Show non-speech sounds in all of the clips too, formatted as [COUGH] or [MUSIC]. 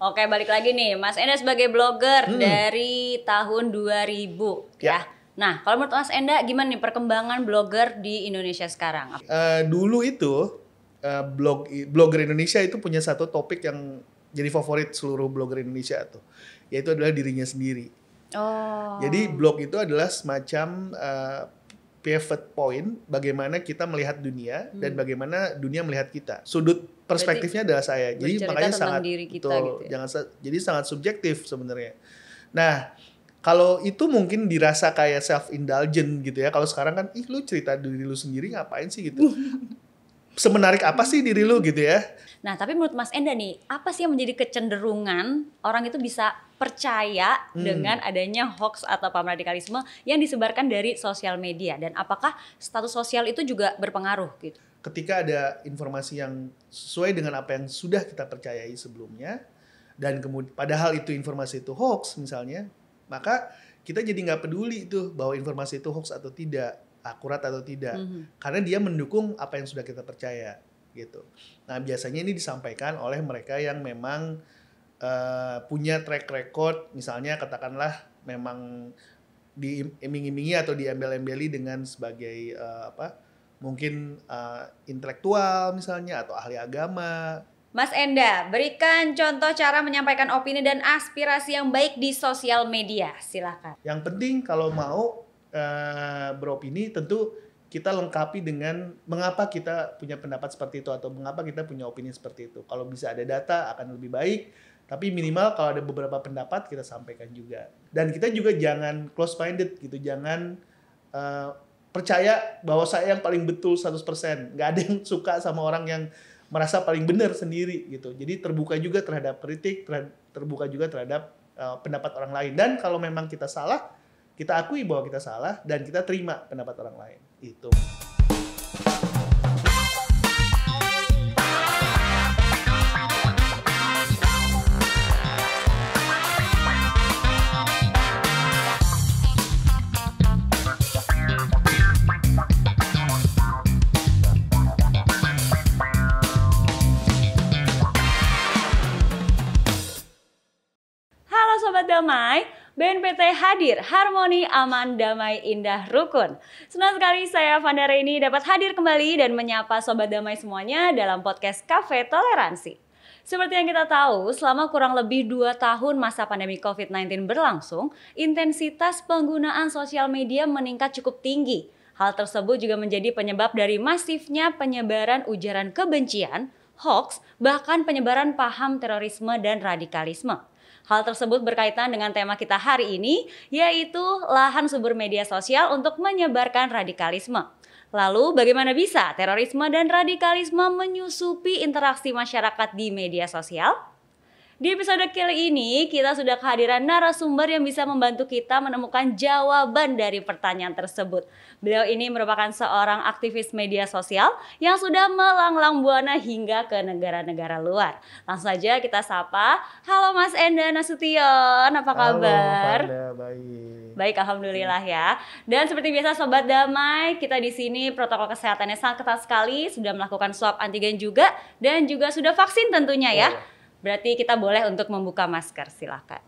Oke, balik lagi nih Mas Enda sebagai blogger hmm. dari tahun 2000 ya. ya. Nah, kalau menurut Mas Enda gimana nih perkembangan blogger di Indonesia sekarang? Uh, dulu itu uh, blog blogger Indonesia itu punya satu topik yang jadi favorit seluruh blogger Indonesia itu yaitu adalah dirinya sendiri. Oh. Jadi blog itu adalah semacam uh, pivot point bagaimana kita melihat dunia hmm. dan bagaimana dunia melihat kita. Sudut perspektifnya Berarti adalah saya. Jadi makanya sangat diri kita betul, gitu ya? jangan jadi sangat subjektif sebenarnya. Nah, kalau itu mungkin dirasa kayak self indulgent gitu ya. Kalau sekarang kan ih lu cerita diri lu sendiri ngapain sih gitu. [LAUGHS] semenarik apa sih diri lu gitu ya. Nah, tapi menurut Mas Enda nih, apa sih yang menjadi kecenderungan orang itu bisa percaya hmm. dengan adanya hoax atau paham radikalisme yang disebarkan dari sosial media dan apakah status sosial itu juga berpengaruh gitu? Ketika ada informasi yang sesuai dengan apa yang sudah kita percayai sebelumnya dan kemudian padahal itu informasi itu hoax misalnya, maka kita jadi nggak peduli tuh bahwa informasi itu hoax atau tidak akurat atau tidak mm -hmm. karena dia mendukung apa yang sudah kita percaya gitu. Nah biasanya ini disampaikan oleh mereka yang memang uh, punya track record misalnya katakanlah memang diiming-imingi atau diambil embeli dengan sebagai uh, apa mungkin uh, intelektual misalnya atau ahli agama. Mas Enda, berikan contoh cara menyampaikan opini dan aspirasi yang baik di sosial media, silakan. Yang penting kalau mau Eh, beropini tentu kita lengkapi dengan mengapa kita punya pendapat seperti itu atau mengapa kita punya opini seperti itu. Kalau bisa ada data akan lebih baik, tapi minimal kalau ada beberapa pendapat kita sampaikan juga. Dan kita juga jangan close minded gitu, jangan uh, percaya bahwa saya yang paling betul 100%. Nggak ada yang suka sama orang yang merasa paling benar sendiri gitu. Jadi terbuka juga terhadap kritik, terbuka juga terhadap uh, pendapat orang lain. Dan kalau memang kita salah, kita akui bahwa kita salah dan kita terima pendapat orang lain. Itu. BNPT hadir, harmoni, aman, damai, indah, rukun. Senang sekali saya Vanda ini dapat hadir kembali dan menyapa Sobat Damai semuanya dalam podcast Cafe Toleransi. Seperti yang kita tahu, selama kurang lebih 2 tahun masa pandemi COVID-19 berlangsung, intensitas penggunaan sosial media meningkat cukup tinggi. Hal tersebut juga menjadi penyebab dari masifnya penyebaran ujaran kebencian, hoax, bahkan penyebaran paham terorisme dan radikalisme. Hal tersebut berkaitan dengan tema kita hari ini, yaitu lahan sumber media sosial untuk menyebarkan radikalisme. Lalu bagaimana bisa terorisme dan radikalisme menyusupi interaksi masyarakat di media sosial? Di episode kali ini, kita sudah kehadiran narasumber yang bisa membantu kita menemukan jawaban dari pertanyaan tersebut. Beliau ini merupakan seorang aktivis media sosial yang sudah melanglang buana hingga ke negara-negara luar. Langsung saja kita sapa. Halo Mas Enda Nasution, apa kabar? Halo, Fanda, baik. Baik, alhamdulillah ya. Dan seperti biasa sobat damai, kita di sini protokol kesehatannya sangat ketat sekali, sudah melakukan swab antigen juga dan juga sudah vaksin tentunya ya. Oh. Iya. Berarti kita boleh untuk membuka masker, silakan.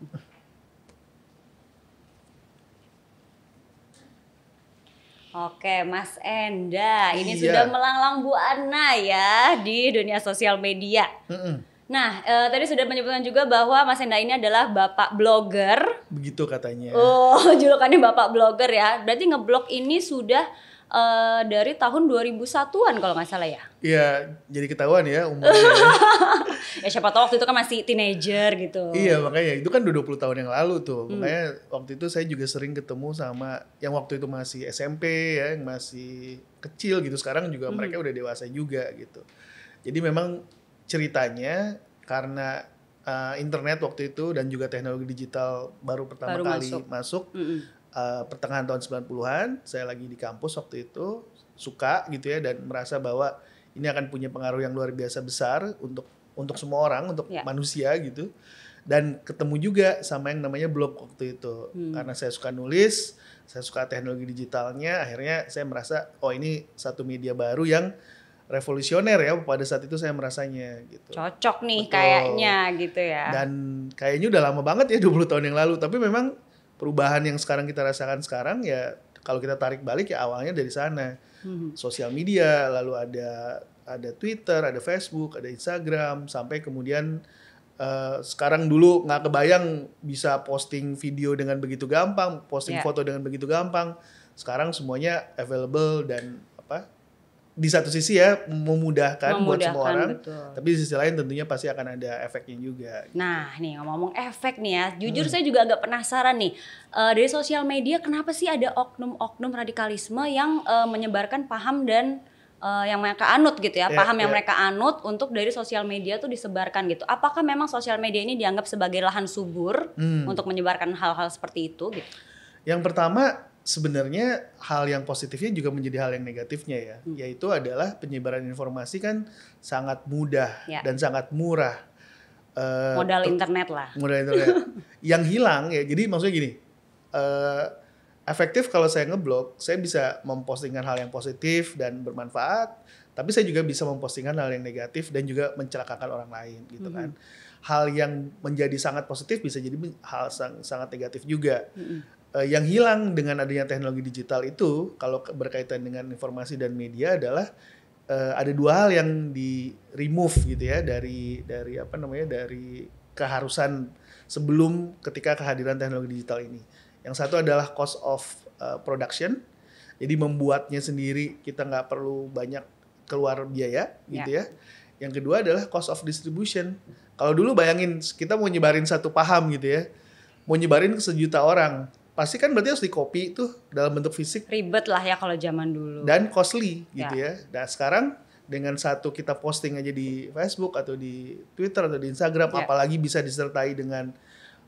Oke, Mas Enda, ini iya. sudah melanglang buana ya di dunia sosial media. Mm -mm. Nah, e, tadi sudah menyebutkan juga bahwa Mas Enda ini adalah bapak blogger. Begitu katanya. Oh, [LAUGHS] julukannya bapak blogger ya. Berarti ngeblog ini sudah e, dari tahun 2001-an kalau nggak salah ya? Iya, jadi ketahuan ya umurnya. [LAUGHS] ya siapa tahu waktu itu kan masih teenager gitu iya makanya itu kan udah 20 tahun yang lalu tuh hmm. makanya waktu itu saya juga sering ketemu sama yang waktu itu masih SMP ya yang masih kecil gitu sekarang juga hmm. mereka udah dewasa juga gitu jadi memang ceritanya karena uh, internet waktu itu dan juga teknologi digital baru pertama baru kali masuk, masuk -hmm. uh, pertengahan tahun 90-an saya lagi di kampus waktu itu suka gitu ya dan merasa bahwa ini akan punya pengaruh yang luar biasa besar untuk untuk semua orang, untuk yeah. manusia gitu. Dan ketemu juga sama yang namanya blog waktu itu. Hmm. Karena saya suka nulis, saya suka teknologi digitalnya, akhirnya saya merasa oh ini satu media baru yang revolusioner ya pada saat itu saya merasanya gitu. Cocok nih Betul. kayaknya gitu ya. Dan kayaknya udah lama banget ya 20 [LAUGHS] tahun yang lalu, tapi memang perubahan yang sekarang kita rasakan sekarang ya kalau kita tarik balik ya awalnya dari sana. Hmm. Sosial media lalu ada ada Twitter, ada Facebook, ada Instagram, sampai kemudian uh, sekarang dulu nggak kebayang bisa posting video dengan begitu gampang, posting yeah. foto dengan begitu gampang. Sekarang semuanya available dan apa di satu sisi ya memudahkan, memudahkan buat semua orang, tapi di sisi lain tentunya pasti akan ada efeknya juga. Gitu. Nah, nih ngomong-ngomong efek nih ya, jujur hmm. saya juga agak penasaran nih uh, dari sosial media kenapa sih ada oknum-oknum radikalisme yang uh, menyebarkan paham dan uh, yang mereka anut gitu ya, yeah, paham yeah. yang iya. mereka anut untuk dari sosial media tuh disebarkan gitu. Apakah memang sosial media ini dianggap sebagai lahan subur hmm. untuk menyebarkan hal-hal seperti itu gitu? Yang pertama sebenarnya hal yang positifnya juga menjadi hal yang negatifnya ya, hmm. yaitu adalah penyebaran informasi kan sangat mudah ya. dan sangat murah. Uh, modal internet lah. Modal internet. [LAUGHS] yang hilang ya, jadi maksudnya gini, uh, efektif kalau saya ngeblok, saya bisa mempostingkan hal yang positif dan bermanfaat, tapi saya juga bisa mempostingkan hal yang negatif dan juga mencelakakan orang lain gitu mm -hmm. kan. Hal yang menjadi sangat positif bisa jadi hal sang sangat negatif juga. Mm -hmm. Uh, yang hilang dengan adanya teknologi digital itu kalau berkaitan dengan informasi dan media adalah uh, ada dua hal yang di remove gitu ya dari dari apa namanya dari keharusan sebelum ketika kehadiran teknologi digital ini yang satu adalah cost of uh, production, jadi membuatnya sendiri kita nggak perlu banyak keluar biaya gitu yeah. ya. Yang kedua adalah cost of distribution. Kalau dulu bayangin kita mau nyebarin satu paham gitu ya, mau nyebarin ke sejuta orang, pasti kan berarti harus di copy tuh dalam bentuk fisik. Ribet lah ya kalau zaman dulu. Dan costly gitu yeah. ya. Nah sekarang dengan satu kita posting aja di Facebook atau di Twitter atau di Instagram, yeah. apalagi bisa disertai dengan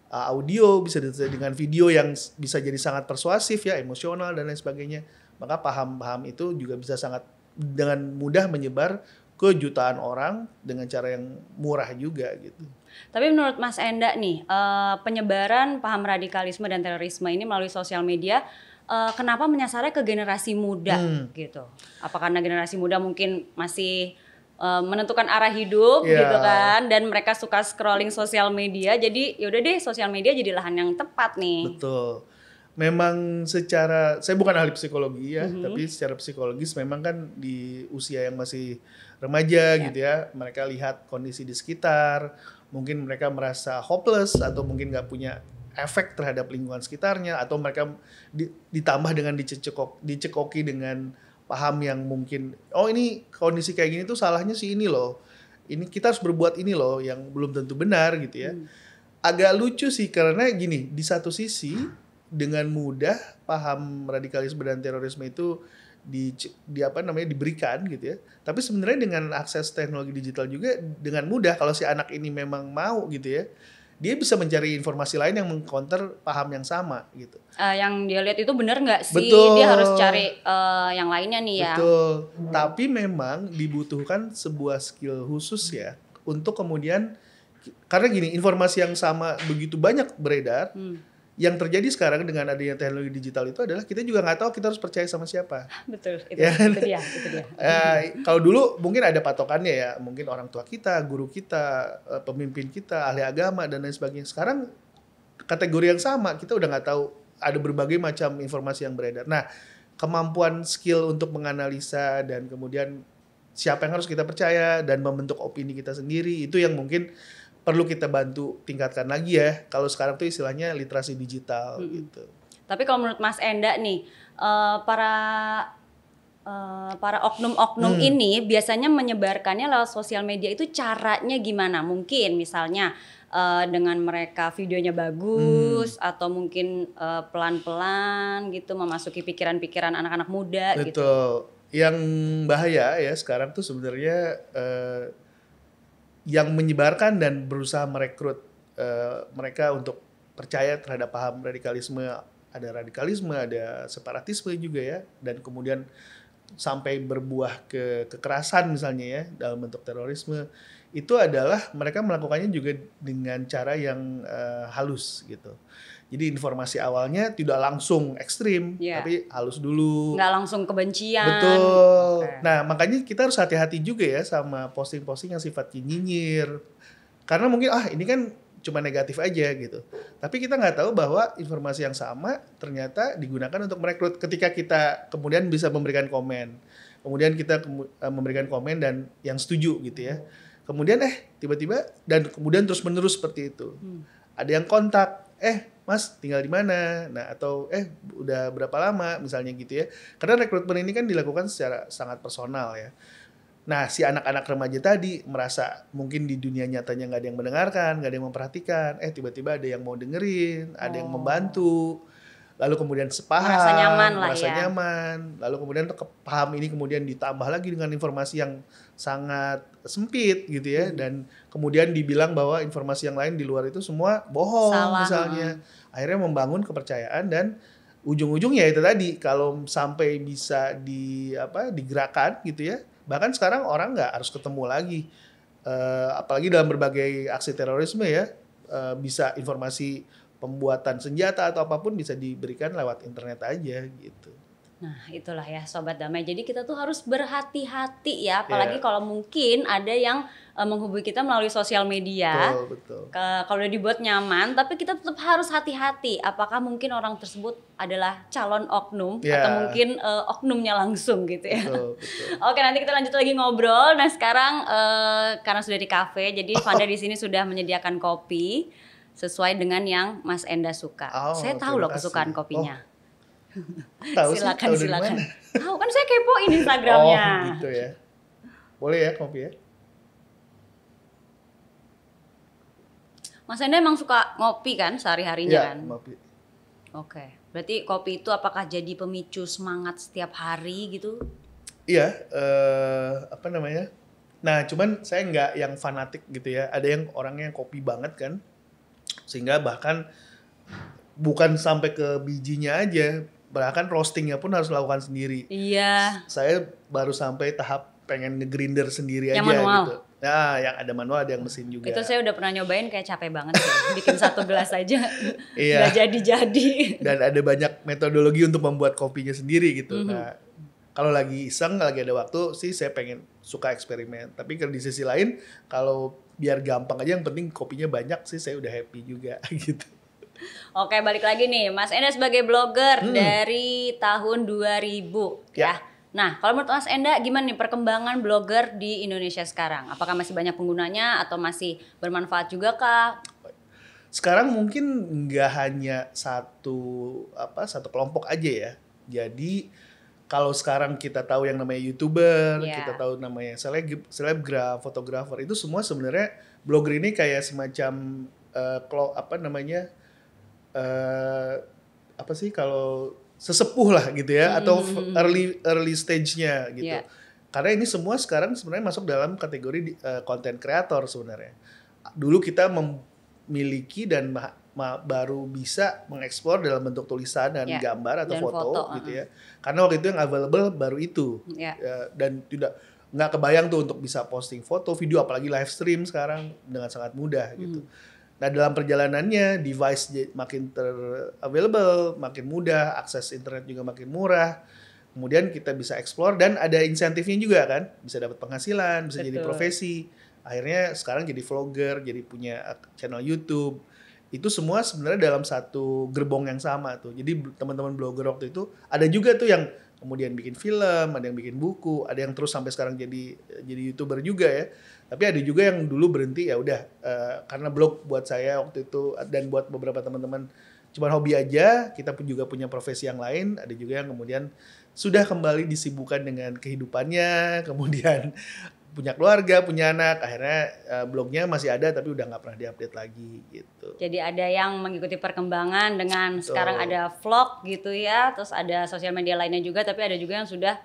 Uh, audio, bisa dengan video yang bisa jadi sangat persuasif ya, emosional dan lain sebagainya. Maka paham-paham itu juga bisa sangat dengan mudah menyebar ke jutaan orang dengan cara yang murah juga gitu. Tapi menurut Mas Enda nih, uh, penyebaran paham radikalisme dan terorisme ini melalui sosial media uh, kenapa menyasarnya ke generasi muda hmm. gitu? Apa karena generasi muda mungkin masih Eh, menentukan arah hidup yeah. gitu kan dan mereka suka scrolling sosial media jadi yaudah deh sosial media jadi lahan yang tepat nih betul memang secara saya bukan ahli psikologi ya mm -hmm. tapi secara psikologis memang kan di usia yang masih remaja yeah. gitu ya mereka lihat kondisi di sekitar mungkin mereka merasa hopeless atau mungkin nggak punya efek terhadap lingkungan sekitarnya atau mereka ditambah dengan dicekok dicekoki dengan paham yang mungkin oh ini kondisi kayak gini tuh salahnya sih ini loh ini kita harus berbuat ini loh yang belum tentu benar gitu ya hmm. agak lucu sih karena gini di satu sisi dengan mudah paham radikalisme dan terorisme itu di, di apa namanya diberikan gitu ya tapi sebenarnya dengan akses teknologi digital juga dengan mudah kalau si anak ini memang mau gitu ya dia bisa mencari informasi lain yang mengcounter paham yang sama gitu. Uh, yang dia lihat itu benar nggak sih? Betul. Dia harus cari uh, yang lainnya nih ya. Betul. Hmm. Tapi memang dibutuhkan sebuah skill khusus ya untuk kemudian karena gini informasi yang sama begitu banyak beredar. Hmm yang terjadi sekarang dengan adanya teknologi digital itu adalah kita juga nggak tahu kita harus percaya sama siapa. Betul, itu, ya. itu kan? dia. Itu dia. uh, [LAUGHS] kalau dulu mungkin ada patokannya ya, mungkin orang tua kita, guru kita, eh, pemimpin kita, ahli agama dan lain sebagainya. Sekarang kategori yang sama, kita udah nggak tahu ada berbagai macam informasi yang beredar. Nah, kemampuan skill untuk menganalisa dan kemudian siapa yang harus kita percaya dan membentuk opini kita sendiri itu yang mungkin perlu kita bantu tingkatkan lagi ya. Kalau sekarang tuh istilahnya literasi digital hmm. gitu. Tapi kalau menurut Mas Enda nih, uh, para uh, para oknum-oknum hmm. ini biasanya menyebarkannya lewat sosial media itu caranya gimana? Mungkin misalnya uh, dengan mereka videonya bagus hmm. atau mungkin pelan pelan-pelan gitu memasuki pikiran-pikiran anak-anak muda gitu. Betul. gitu. Yang bahaya ya sekarang tuh sebenarnya uh, yang menyebarkan dan berusaha merekrut uh, mereka untuk percaya terhadap paham radikalisme ada radikalisme ada separatisme juga ya dan kemudian sampai berbuah ke kekerasan misalnya ya dalam bentuk terorisme itu adalah mereka melakukannya juga dengan cara yang uh, halus gitu jadi informasi awalnya tidak langsung ekstrim, yeah. tapi halus dulu. Nggak langsung kebencian. Betul. Okay. Nah makanya kita harus hati-hati juga ya sama posting-posting yang sifatnya nyinyir. Karena mungkin ah ini kan cuma negatif aja gitu. Tapi kita nggak tahu bahwa informasi yang sama ternyata digunakan untuk merekrut ketika kita kemudian bisa memberikan komen. Kemudian kita kemu eh, memberikan komen dan yang setuju gitu ya. Kemudian eh tiba-tiba dan kemudian terus-menerus seperti itu. Hmm. Ada yang kontak, eh Mas tinggal di mana? Nah, atau eh udah berapa lama misalnya gitu ya. Karena rekrutmen ini kan dilakukan secara sangat personal ya. Nah, si anak-anak remaja tadi merasa mungkin di dunia nyatanya nggak ada yang mendengarkan, nggak ada yang memperhatikan. Eh, tiba-tiba ada yang mau dengerin, ada yang oh. membantu. Lalu kemudian sepaham, merasa nyaman lah merasa ya. nyaman. Lalu kemudian paham ini kemudian ditambah lagi dengan informasi yang sangat sempit gitu ya hmm. dan kemudian dibilang bahwa informasi yang lain di luar itu semua bohong Salah. misalnya hmm. akhirnya membangun kepercayaan dan ujung-ujungnya ya itu tadi kalau sampai bisa di apa digerakkan gitu ya bahkan sekarang orang nggak harus ketemu lagi uh, apalagi dalam berbagai aksi terorisme ya uh, bisa informasi pembuatan senjata atau apapun bisa diberikan lewat internet aja gitu Nah, itulah ya sobat damai. Jadi kita tuh harus berhati-hati ya, apalagi yeah. kalau mungkin ada yang uh, menghubungi kita melalui sosial media. Betul, betul. kalau udah dibuat nyaman, tapi kita tetap harus hati-hati. Apakah mungkin orang tersebut adalah calon oknum yeah. atau mungkin uh, oknumnya langsung gitu ya. Betul, betul. [LAUGHS] Oke, nanti kita lanjut lagi ngobrol. Nah, sekarang uh, karena sudah di kafe, jadi [LAUGHS] Fanda di sini sudah menyediakan kopi sesuai dengan yang Mas Enda suka. Oh, Saya tahu loh kesukaan kopinya. Oh Tahu silakan sih, silakan. Tahu kan saya kepoin Instagramnya. Oh gitu ya. Boleh ya kopi ya. Mas Enda emang suka ngopi kan sehari-harinya ya, kan? ngopi. Oke. Berarti kopi itu apakah jadi pemicu semangat setiap hari gitu? Iya, uh, apa namanya? Nah, cuman saya nggak yang fanatik gitu ya. Ada yang orangnya yang kopi banget kan. Sehingga bahkan bukan sampai ke bijinya aja, bahkan roastingnya pun harus lakukan sendiri iya saya baru sampai tahap pengen ngegrinder sendiri yang aja gitu. manual. gitu Nah, yang ada manual ada yang mesin juga. Itu saya udah pernah nyobain kayak capek banget sih. Bikin satu gelas aja. iya. Gak jadi-jadi. Dan ada banyak metodologi untuk membuat kopinya sendiri gitu. Mm -hmm. Nah, kalau lagi iseng, lagi ada waktu sih saya pengen suka eksperimen. Tapi kalau di sisi lain, kalau biar gampang aja yang penting kopinya banyak sih saya udah happy juga [LAUGHS] gitu. [LAUGHS] Oke, balik lagi nih. Mas Enda sebagai blogger hmm. dari tahun 2000 ya. ya. Nah, kalau menurut Mas Enda gimana nih perkembangan blogger di Indonesia sekarang? Apakah masih banyak penggunanya atau masih bermanfaat juga kah? Sekarang mungkin nggak hanya satu apa satu kelompok aja ya. Jadi kalau sekarang kita tahu yang namanya youtuber, yeah. kita tahu namanya seleb selebgram, fotografer itu semua sebenarnya blogger ini kayak semacam uh, apa namanya uh, apa sih kalau sesepuh lah gitu ya hmm. atau early early stage-nya gitu. Yeah. Karena ini semua sekarang sebenarnya masuk dalam kategori konten eh, uh, kreator sebenarnya. Dulu kita memiliki dan ma- ma- baru bisa mengekspor dalam bentuk tulisan dan yeah. gambar atau dan foto, foto gitu uh. ya. Karena waktu itu yang available baru itu. Yeah. Uh, ya, dan tidak nggak kebayang tuh untuk bisa posting foto, video apalagi live stream sekarang dengan sangat mudah gitu. Hmm. Nah dalam perjalanannya device makin ter available, makin mudah, akses internet juga makin murah. Kemudian kita bisa explore dan ada insentifnya juga kan, bisa dapat penghasilan, bisa Betul. jadi profesi. Akhirnya sekarang jadi vlogger, jadi punya channel YouTube. Itu semua sebenarnya dalam satu gerbong yang sama tuh. Jadi teman-teman blogger waktu itu ada juga tuh yang kemudian bikin film, ada yang bikin buku, ada yang terus sampai sekarang jadi jadi youtuber juga ya. Tapi ada juga yang dulu berhenti ya udah uh, karena blog buat saya waktu itu dan buat beberapa teman-teman cuma hobi aja. Kita pun juga punya profesi yang lain. Ada juga yang kemudian sudah kembali disibukkan dengan kehidupannya, [LAUGHS] kemudian punya keluarga, punya anak, akhirnya eh, blognya masih ada tapi udah nggak pernah diupdate lagi gitu. Jadi ada yang mengikuti perkembangan dengan Betul. sekarang ada vlog gitu ya, terus ada sosial media lainnya juga, tapi ada juga yang sudah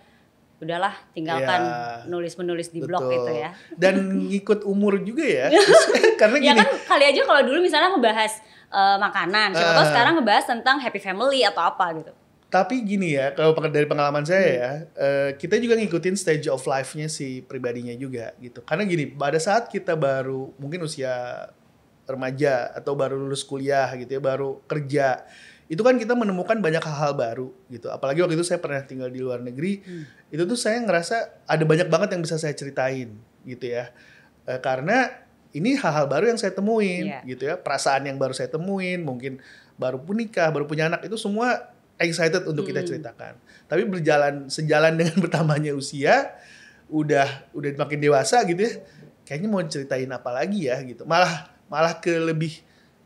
udahlah tinggalkan ya, nulis menulis di betul. blog gitu ya dan ngikut umur juga ya [LAUGHS] [LAUGHS] karena ya gini ya kan kali aja kalau dulu misalnya ngebahas uh, makanan siapa uh, tahu eh. sekarang ngebahas tentang happy family atau apa gitu tapi gini ya, kalau dari pengalaman saya hmm. ya, uh, kita juga ngikutin stage of life-nya si pribadinya juga gitu. Karena gini, pada saat kita baru mungkin usia remaja atau baru lulus kuliah gitu ya, baru kerja, itu kan kita menemukan banyak hal-hal baru gitu. Apalagi waktu itu saya pernah tinggal di luar negeri, hmm. itu tuh saya ngerasa ada banyak banget yang bisa saya ceritain gitu ya. Uh, karena ini hal-hal baru yang saya temuin yeah. gitu ya perasaan yang baru saya temuin mungkin baru pun nikah baru punya anak itu semua excited untuk kita hmm. ceritakan. Tapi berjalan sejalan dengan [LAUGHS] bertambahnya usia, udah udah makin dewasa gitu ya. Kayaknya mau ceritain apa lagi ya gitu. Malah malah ke lebih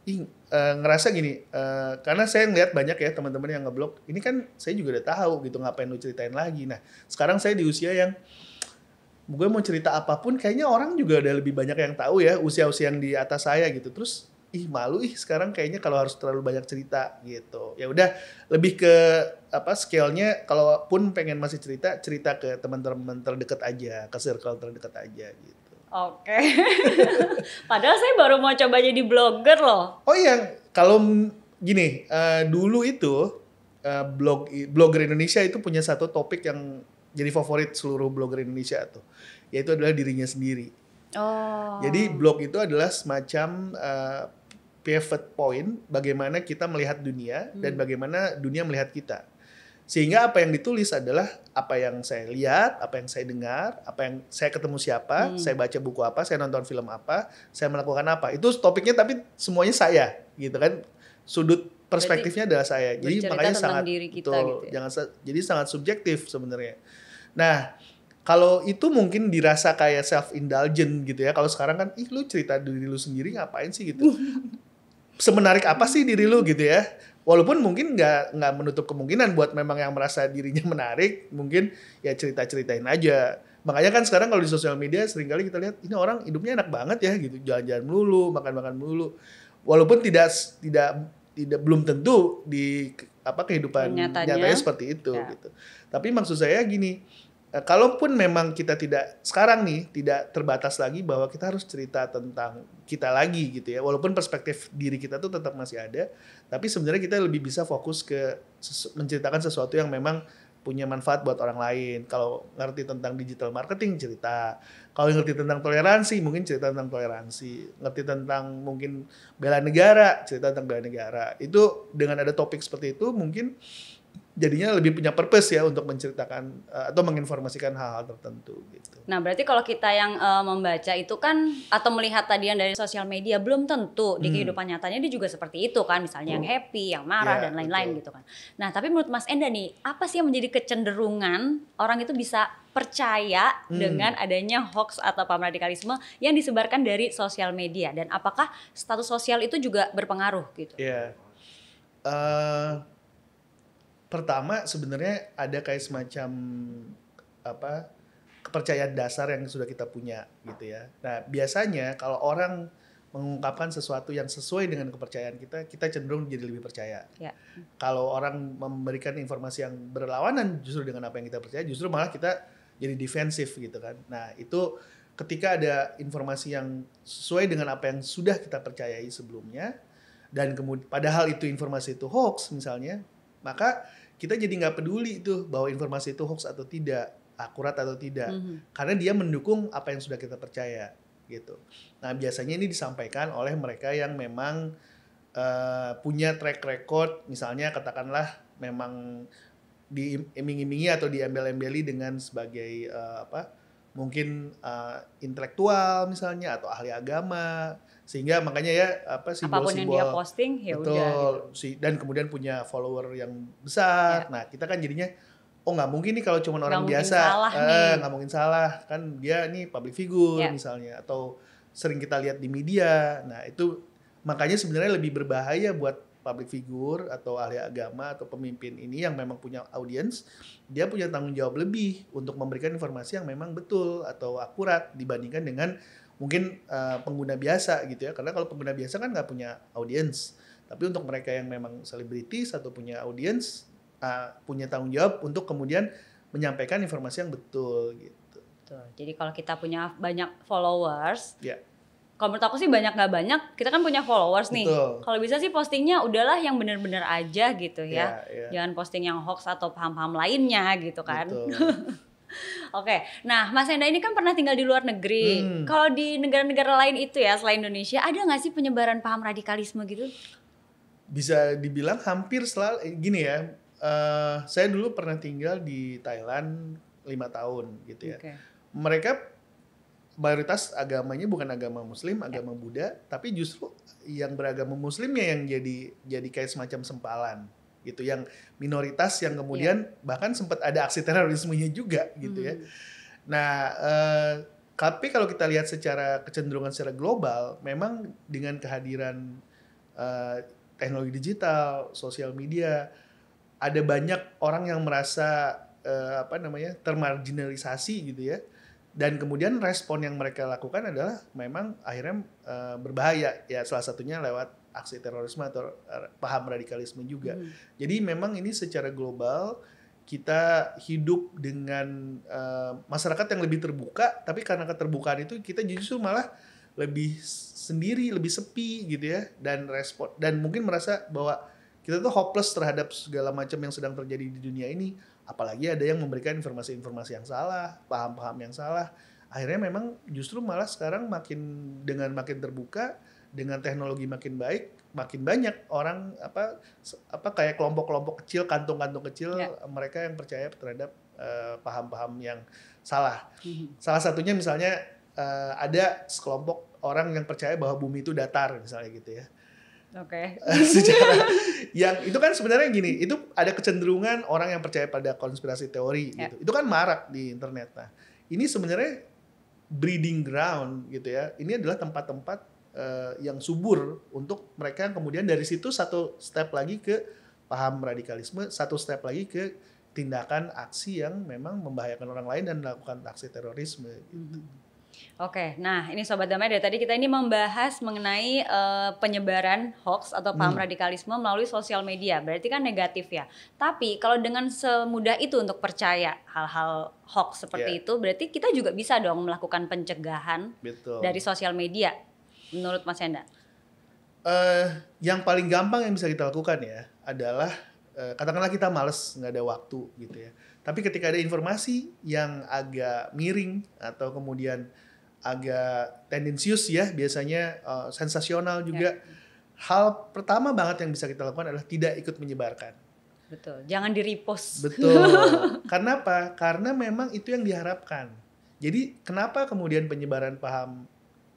ih, uh, ngerasa gini, uh, karena saya ngeliat banyak ya teman-teman yang ngeblok. Ini kan saya juga udah tahu gitu ngapain lu ceritain lagi. Nah, sekarang saya di usia yang gue mau cerita apapun kayaknya orang juga udah lebih banyak yang tahu ya usia-usia yang di atas saya gitu. Terus ih malu ih sekarang kayaknya kalau harus terlalu banyak cerita gitu ya udah lebih ke apa scale-nya kalaupun pengen masih cerita cerita ke teman-teman terdekat aja ke circle terdekat aja gitu Oke. Okay. [LAUGHS] Padahal saya baru mau coba jadi blogger loh. Oh iya, kalau gini, uh, dulu itu uh, blog blogger Indonesia itu punya satu topik yang jadi favorit seluruh blogger Indonesia tuh, yaitu adalah dirinya sendiri. Oh. Jadi blog itu adalah semacam uh, pivot point bagaimana kita melihat dunia hmm. dan bagaimana dunia melihat kita. Sehingga apa yang ditulis adalah apa yang saya lihat, apa yang saya dengar, apa yang saya ketemu siapa, hmm. saya baca buku apa, saya nonton film apa, saya melakukan apa. Itu topiknya tapi semuanya saya gitu kan. Sudut perspektifnya Berarti adalah saya. Jadi makanya sangat diri kita betul, gitu ya? jangan jadi sangat subjektif sebenarnya. Nah, kalau itu mungkin dirasa kayak self indulgent gitu ya kalau sekarang kan ih lu cerita diri lu sendiri ngapain sih gitu [LAUGHS] semenarik apa sih diri lu gitu ya walaupun mungkin nggak nggak menutup kemungkinan buat memang yang merasa dirinya [LAUGHS] menarik mungkin ya cerita ceritain aja makanya kan sekarang kalau di sosial media seringkali kita lihat ini orang hidupnya enak banget ya gitu jalan-jalan melulu makan-makan melulu walaupun tidak tidak tidak belum tentu di apa kehidupan nyatanya, nyatanya seperti itu ya. gitu tapi maksud saya gini Eh, kalaupun memang kita tidak sekarang nih tidak terbatas lagi bahwa kita harus cerita tentang kita lagi gitu ya walaupun perspektif diri kita tuh tetap masih ada tapi sebenarnya kita lebih bisa fokus ke sesu menceritakan sesuatu yang memang punya manfaat buat orang lain kalau ngerti tentang digital marketing cerita kalau ngerti tentang toleransi mungkin cerita tentang toleransi ngerti tentang mungkin bela negara cerita tentang bela negara itu dengan ada topik seperti itu mungkin uh, jadinya lebih punya purpose ya untuk menceritakan uh, atau menginformasikan hal-hal tertentu gitu. Nah, berarti kalau kita yang uh, membaca itu kan atau melihat tadi yang dari sosial media belum tentu di hmm. kehidupan nyatanya dia juga seperti itu kan, misalnya oh. yang happy, yang marah yeah, dan lain-lain gitu kan. Nah, tapi menurut Mas Enda nih, apa sih yang menjadi kecenderungan orang itu bisa percaya hmm. dengan adanya hoax atau paham radikalisme yang disebarkan dari sosial media dan apakah status sosial itu juga berpengaruh gitu? Iya. Yeah. Uh pertama sebenarnya ada kayak semacam apa kepercayaan dasar yang sudah kita punya gitu ya. Nah biasanya kalau orang mengungkapkan sesuatu yang sesuai dengan kepercayaan kita, kita cenderung jadi lebih percaya. Ya. Kalau orang memberikan informasi yang berlawanan justru dengan apa yang kita percaya, justru malah kita jadi defensif gitu kan. Nah itu ketika ada informasi yang sesuai dengan apa yang sudah kita percayai sebelumnya, dan kemudian padahal itu informasi itu hoax misalnya, maka kita jadi nggak peduli tuh bahwa informasi itu hoax atau tidak akurat atau tidak mm -hmm. karena dia mendukung apa yang sudah kita percaya gitu nah biasanya ini disampaikan oleh mereka yang memang uh, punya track record misalnya katakanlah memang diiming-imingi atau diambil embeli dengan sebagai uh, apa mungkin uh, intelektual misalnya atau ahli agama sehingga makanya ya apa sih apapun simbol yang dia posting ya betul, udah gitu. si dan kemudian punya follower yang besar ya. nah kita kan jadinya oh nggak mungkin nih kalau cuma orang gak biasa eh, nggak eh, mungkin salah kan dia nih public figure ya. misalnya atau sering kita lihat di media nah itu makanya sebenarnya lebih berbahaya buat public figure atau ahli agama atau pemimpin ini yang memang punya audiens dia punya tanggung jawab lebih untuk memberikan informasi yang memang betul atau akurat dibandingkan dengan mungkin uh, pengguna biasa gitu ya karena kalau pengguna biasa kan nggak punya audience tapi untuk mereka yang memang selebritis atau punya audience uh, punya tanggung jawab untuk kemudian menyampaikan informasi yang betul gitu betul. jadi kalau kita punya banyak followers ya yeah. kalau menurut aku sih banyak nggak banyak kita kan punya followers nih kalau bisa sih postingnya udahlah yang benar-benar aja gitu ya yeah, yeah. jangan posting yang hoax atau paham-paham lainnya gitu kan Betul. [LAUGHS] Oke, nah Mas Enda ini kan pernah tinggal di luar negeri. Hmm. Kalau di negara-negara lain itu ya selain Indonesia, ada nggak sih penyebaran paham radikalisme gitu? Bisa dibilang hampir selalu eh, gini ya. Uh, saya dulu pernah tinggal di Thailand lima tahun gitu ya. Okay. Mereka mayoritas agamanya bukan agama muslim, agama Buddha, tapi justru yang beragama muslimnya yang jadi jadi kayak semacam sempalan gitu yang minoritas yang kemudian yeah. bahkan sempat ada aksi terorismenya juga gitu mm. ya. Hmm. Nah, eh, tapi kalau kita lihat secara kecenderungan secara global, memang dengan kehadiran eh, teknologi digital, sosial media, ada banyak orang yang merasa eh, apa namanya termarginalisasi gitu ya dan kemudian respon yang mereka lakukan adalah memang akhirnya uh, berbahaya ya salah satunya lewat aksi terorisme atau eh, paham radikalisme juga. Hmm. Jadi memang ini secara global kita hidup dengan uh, masyarakat yang lebih terbuka, tapi karena keterbukaan itu kita justru malah lebih sendiri, lebih sepi gitu ya, dan respon dan mungkin merasa bahwa kita tuh hopeless terhadap segala macam yang sedang terjadi di dunia ini, apalagi ada yang memberikan informasi-informasi yang salah, paham-paham yang salah. Akhirnya memang justru malah sekarang makin dengan makin terbuka dengan teknologi makin baik, makin banyak orang apa apa kayak kelompok-kelompok kecil, kantung-kantung kecil ya. mereka yang percaya terhadap eh, paham-paham uh, yang salah. Hmm. Salah satunya misalnya uh, ada sekelompok orang yang percaya bahwa bumi itu datar misalnya gitu ya. Oke. Okay. [LAUGHS] Secara yang itu kan sebenarnya gini, itu ada kecenderungan orang yang percaya pada konspirasi teori ya. gitu. Itu kan marak di internet. Nah, ini sebenarnya breeding ground gitu ya. Ini adalah tempat-tempat Eh, yang subur untuk mereka yang kemudian dari situ satu step lagi ke paham radikalisme, satu step lagi ke tindakan aksi yang memang membahayakan orang lain dan melakukan aksi terorisme. Gitu. Hmm. Oke, nah ini sobat damai dari tadi kita ini membahas mengenai uh, penyebaran hoax atau paham hmm. radikalisme melalui sosial media. Berarti kan negatif ya. Tapi kalau dengan semudah itu untuk percaya hal-hal hoax seperti yeah. itu, berarti kita juga bisa dong melakukan pencegahan Betul. dari sosial media menurut Mas Enda? Uh, eh, yang paling gampang yang bisa kita lakukan ya adalah uh, katakanlah kita males nggak ada waktu gitu ya. Tapi ketika ada informasi yang agak miring atau kemudian agak tendensius ya biasanya uh, sensasional juga. Ya. Hal pertama banget yang bisa kita lakukan adalah tidak ikut menyebarkan. Betul. Jangan di repost. Betul. [LAUGHS] Karena apa? Karena memang itu yang diharapkan. Jadi kenapa kemudian penyebaran paham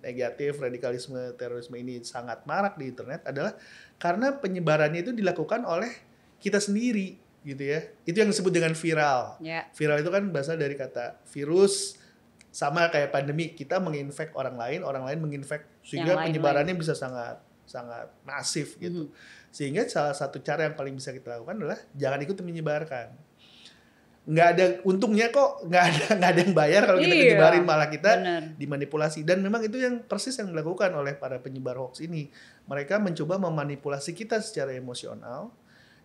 negatif radikalisme terorisme ini sangat marak di internet adalah karena penyebarannya itu dilakukan oleh kita sendiri gitu ya. Itu yang disebut dengan viral. Yeah. Viral itu kan berasal dari kata virus sama kayak pandemi kita menginfek orang lain, orang lain menginfek sehingga lain, penyebarannya lain. bisa sangat sangat masif gitu. Mm -hmm. Sehingga salah satu cara yang paling bisa kita lakukan adalah jangan ikut menyebarkan nggak ada untungnya kok nggak ada [LAUGHS] nggak ada yang bayar kalau kita iya, nyebarin malah kita bener. dimanipulasi dan memang itu yang persis yang dilakukan oleh para penyebar hoax ini mereka mencoba memanipulasi kita secara emosional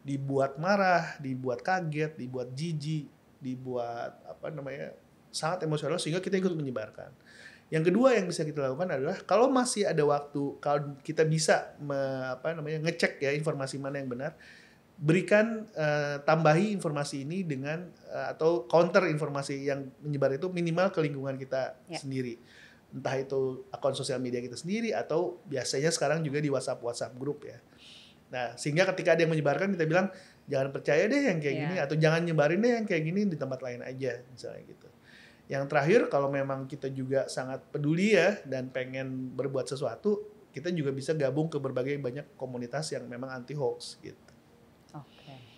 dibuat marah dibuat kaget dibuat jijik dibuat apa namanya sangat emosional sehingga kita ikut hmm. menyebarkan yang kedua yang bisa kita lakukan adalah kalau masih ada waktu kalau kita bisa me, apa namanya ngecek ya informasi mana yang benar berikan uh, tambahi informasi ini dengan uh, atau counter informasi yang menyebar itu minimal ke lingkungan kita ya. sendiri entah itu akun sosial media kita sendiri atau biasanya sekarang juga di WhatsApp WhatsApp grup ya nah sehingga ketika ada yang menyebarkan kita bilang jangan percaya deh yang kayak ya. gini atau jangan nyebarin deh yang kayak gini di tempat lain aja misalnya gitu yang terakhir kalau memang kita juga sangat peduli ya dan pengen berbuat sesuatu kita juga bisa gabung ke berbagai banyak komunitas yang memang anti hoax gitu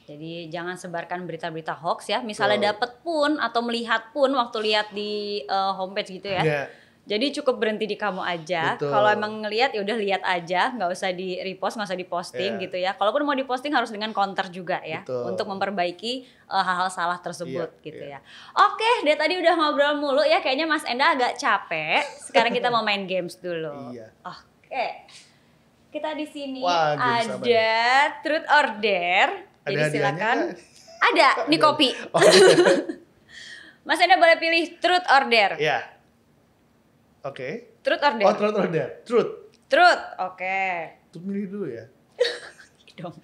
jadi jangan sebarkan berita-berita hoax ya. Misalnya oh. dapat pun atau melihat pun waktu lihat di uh, homepage gitu ya. Yeah. Jadi cukup berhenti di kamu aja. Kalau emang ngelihat ya udah lihat aja, nggak usah di repost, nggak usah diposting yeah. gitu ya. Kalaupun mau diposting harus dengan counter juga ya, Betul. untuk memperbaiki eh, hal-hal uh, salah tersebut yeah, gitu yeah. ya. Oke, dia tadi udah ngobrol mulu ya. Kayaknya Mas Enda agak capek. Sekarang kita mau main games dulu. [LAUGHS] Yeah. Oke. Okay. Kita di sini Wah, ada Truth or Dare jadi ada silakan. Ada di kopi. Oh, [LAUGHS] Mas Anda boleh pilih truth or dare. Iya. Oke. Okay. Truth or dare. Oh, truth or dare. Truth. Truth. Oke. Okay. Tuh milih dulu ya. [LAUGHS] Iya dong.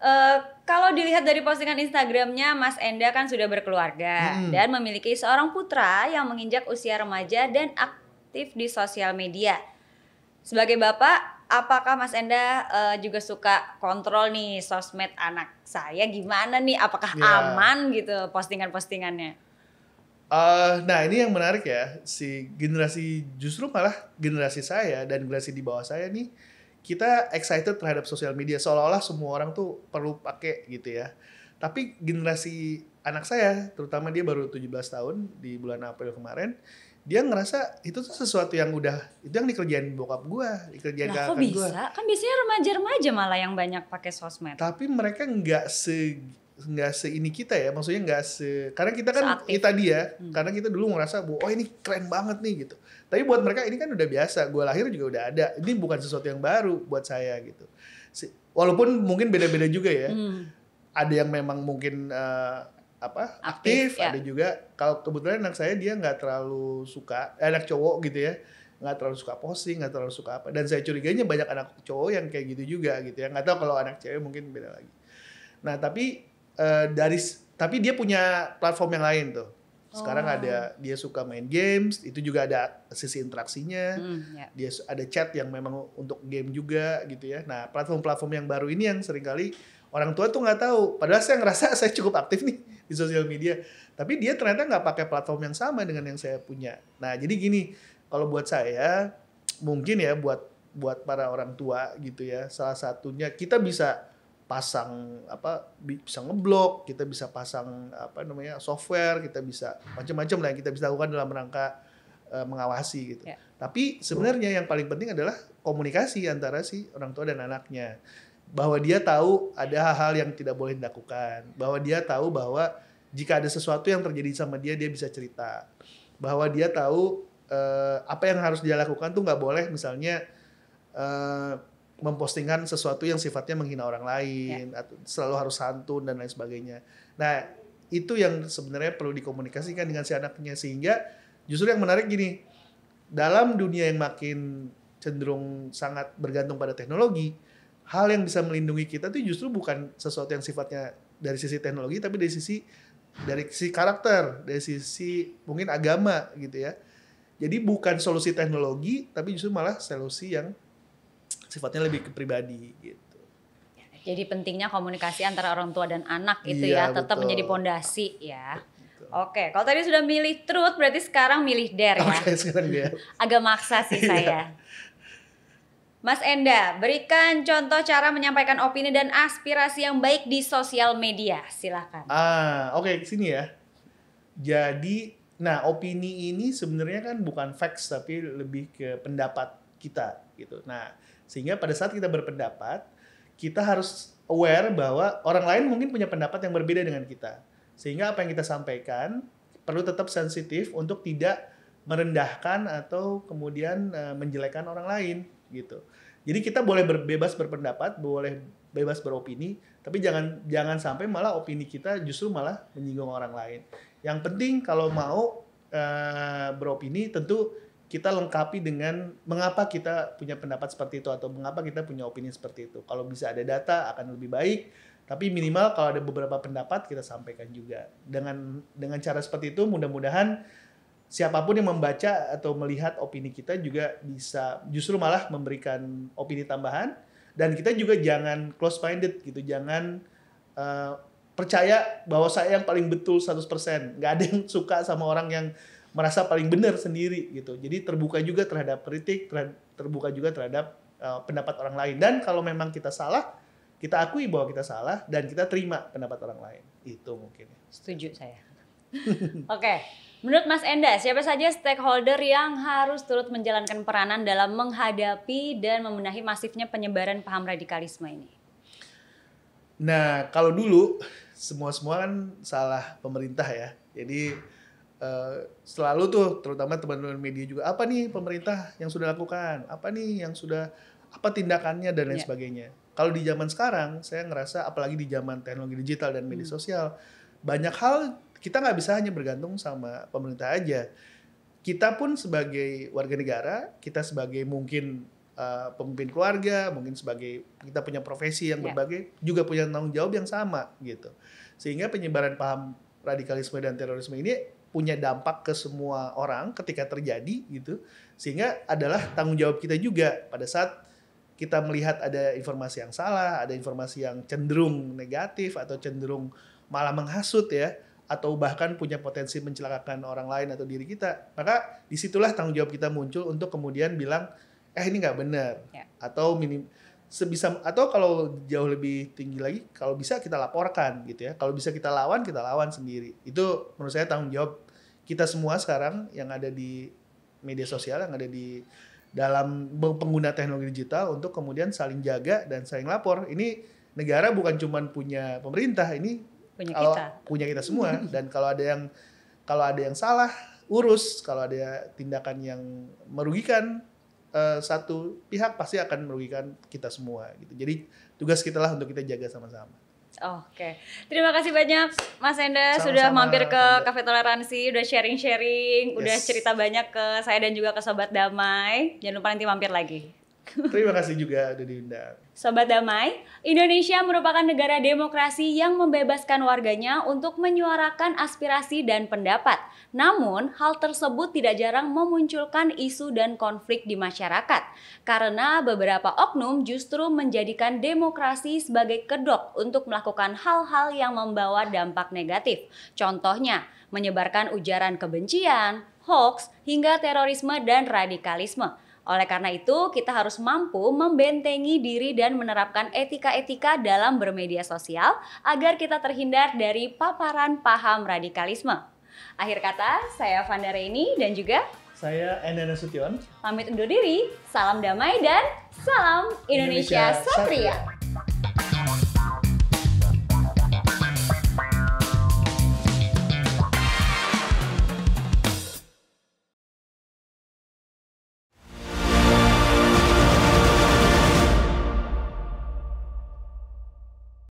Uh, kalau dilihat dari postingan Instagramnya, Mas Enda kan sudah berkeluarga hmm. dan memiliki seorang putra yang menginjak usia remaja dan aktif di sosial media. Sebagai bapak, apakah Mas Enda uh, juga suka kontrol nih sosmed anak saya gimana nih apakah yeah. aman gitu postingan-postingannya? Uh, nah ini yang menarik ya si generasi justru malah generasi saya dan generasi di bawah saya nih kita excited terhadap sosial media seolah-olah semua orang tuh perlu pakai gitu ya. Tapi generasi anak saya terutama dia baru 17 tahun di bulan April kemarin dia ngerasa itu tuh sesuatu yang udah itu yang dikerjain bokap gue dikerjain nah, kakak gue kan biasanya remaja-remaja malah yang banyak pakai sosmed tapi mereka nggak se nggak se ini kita ya maksudnya nggak se karena kita kan kita dia hmm. karena kita dulu ngerasa oh ini keren banget nih gitu tapi buat mereka ini kan udah biasa Gua lahir juga udah ada ini bukan sesuatu yang baru buat saya gitu walaupun mungkin beda-beda juga ya hmm. ada yang memang mungkin eh, apa aktif, aktif ya. ada juga kalau kebetulan anak saya dia nggak terlalu suka eh, anak cowok gitu ya nggak terlalu suka posting nggak terlalu suka apa dan saya curiganya banyak anak cowok yang kayak gitu juga gitu ya nggak tahu kalau anak cewek mungkin beda lagi nah tapi uh, dari tapi dia punya platform yang lain tuh sekarang oh. ada dia suka main games itu juga ada sisi interaksinya mm, yeah. dia ada chat yang memang untuk game juga gitu ya nah platform-platform yang baru ini yang seringkali Orang tua tuh nggak tahu. Padahal saya ngerasa [LAUGHS] saya cukup aktif nih di sosial media. Tapi dia ternyata nggak pakai platform yang sama dengan yang saya punya. Nah, jadi gini, kalau buat saya mungkin ya buat buat para orang tua gitu ya. Salah satunya kita bisa pasang apa bisa ngeblok, kita bisa pasang apa namanya software, kita bisa macam-macam lah yang kita bisa lakukan dalam rangka uh, mengawasi gitu. Yeah. Tapi sebenarnya yang paling penting adalah komunikasi antara si orang tua dan anaknya bahwa dia tahu ada hal-hal yang tidak boleh dilakukan, bahwa dia tahu bahwa jika ada sesuatu yang terjadi sama dia dia bisa cerita, bahwa dia tahu eh, apa yang harus dia lakukan tuh nggak boleh misalnya eh, mempostingan sesuatu yang sifatnya menghina orang lain, ya. atau selalu harus santun dan lain sebagainya. Nah itu yang sebenarnya perlu dikomunikasikan dengan si anaknya sehingga justru yang menarik gini dalam dunia yang makin cenderung sangat bergantung pada teknologi hal yang bisa melindungi kita itu justru bukan sesuatu yang sifatnya dari sisi teknologi tapi dari sisi dari sisi karakter, dari sisi mungkin agama gitu ya. Jadi bukan solusi teknologi, tapi justru malah solusi yang sifatnya lebih ke pribadi gitu. Jadi pentingnya komunikasi antara orang tua dan anak gitu iya, ya, tetap betul. menjadi pondasi ya. Betul. Oke, kalau tadi sudah milih truth, berarti sekarang milih dare ya. Oke, sekarang dia. Agak maksa sih iya. saya. Mas Enda, berikan contoh cara menyampaikan opini dan aspirasi yang baik di sosial media. Silahkan. Ah, oke, okay, sini ya. Jadi, nah opini ini sebenarnya kan bukan facts tapi lebih ke pendapat kita gitu. Nah, sehingga pada saat kita berpendapat, kita harus aware bahwa orang lain mungkin punya pendapat yang berbeda dengan kita. Sehingga apa yang kita sampaikan perlu tetap sensitif untuk tidak merendahkan atau kemudian eh, menjelekan orang lain gitu. Jadi kita boleh bebas berpendapat, boleh bebas beropini, tapi jangan jangan sampai malah opini kita justru malah menyinggung orang lain. Yang penting kalau mau uh, beropini tentu kita lengkapi dengan mengapa kita punya pendapat seperti itu atau mengapa kita punya opini seperti itu. Kalau bisa ada data akan lebih baik, tapi minimal kalau ada beberapa pendapat kita sampaikan juga. Dengan dengan cara seperti itu mudah-mudahan siapapun yang membaca atau melihat opini kita juga bisa justru malah memberikan opini tambahan dan kita juga jangan close minded gitu jangan uh, percaya bahwa saya yang paling betul 100% nggak ada yang suka sama orang yang merasa paling benar sendiri gitu jadi terbuka juga terhadap kritik terbuka juga terhadap uh, pendapat orang lain dan kalau memang kita salah kita akui bahwa kita salah dan kita terima pendapat orang lain itu mungkin setuju saya [LAUGHS] oke okay. Menurut Mas Enda, siapa saja stakeholder yang harus turut menjalankan peranan dalam menghadapi dan membenahi masifnya penyebaran paham radikalisme ini? Nah, kalau dulu semua-semua kan salah pemerintah ya. Jadi Uh, selalu tuh terutama teman-teman media juga apa nih pemerintah yang sudah lakukan apa nih yang sudah apa tindakannya dan lain yeah. sebagainya kalau di zaman sekarang saya ngerasa apalagi di zaman teknologi digital dan media hmm. sosial hmm. banyak hal kita nggak bisa hanya bergantung sama pemerintah aja. Kita pun sebagai warga negara, kita sebagai mungkin uh, pemimpin keluarga, mungkin sebagai kita punya profesi yang iya. berbagai, yeah. juga punya tanggung jawab yang sama gitu. Sehingga penyebaran paham radikalisme dan terorisme ini punya dampak ke semua orang ketika terjadi gitu. Sehingga adalah tanggung jawab kita juga pada saat kita melihat ada informasi yang salah, ada informasi yang cenderung negatif atau cenderung malah menghasut ya atau bahkan punya potensi mencelakakan orang lain atau diri kita maka disitulah tanggung jawab kita muncul untuk kemudian bilang eh ini nggak benar yeah. atau minim sebisa atau kalau jauh lebih tinggi lagi kalau bisa kita laporkan gitu ya kalau bisa kita lawan kita lawan sendiri itu menurut saya tanggung jawab kita semua sekarang yang ada di media sosial yang ada di dalam pengguna teknologi digital untuk kemudian saling jaga dan saling lapor ini negara bukan cuma punya pemerintah ini punya kalau kita. punya kita semua dan kalau ada yang kalau ada yang salah urus kalau ada tindakan yang merugikan uh, satu pihak pasti akan merugikan kita semua gitu jadi tugas kita lah untuk kita jaga sama-sama Oke, okay. terima kasih banyak Mas Enda Sama-sama, sudah mampir ke Cafe Toleransi, udah sharing-sharing, yes. udah cerita banyak ke saya dan juga ke Sobat Damai. Jangan lupa nanti mampir lagi. Terima kasih juga udah diundang. Sobat Damai, Indonesia merupakan negara demokrasi yang membebaskan warganya untuk menyuarakan aspirasi dan pendapat. Namun, hal tersebut tidak jarang memunculkan isu dan konflik di masyarakat karena beberapa oknum justru menjadikan demokrasi sebagai kedok untuk melakukan hal-hal yang membawa dampak negatif. Contohnya, menyebarkan ujaran kebencian, hoax, hingga terorisme dan radikalisme. Oleh karena itu, kita harus mampu membentengi diri dan menerapkan etika-etika dalam bermedia sosial agar kita terhindar dari paparan paham radikalisme. Akhir kata, saya Vanda Reni dan juga saya Endana Sution. Pamit undur diri, salam damai dan salam Indonesia, Indonesia Satria. Satria.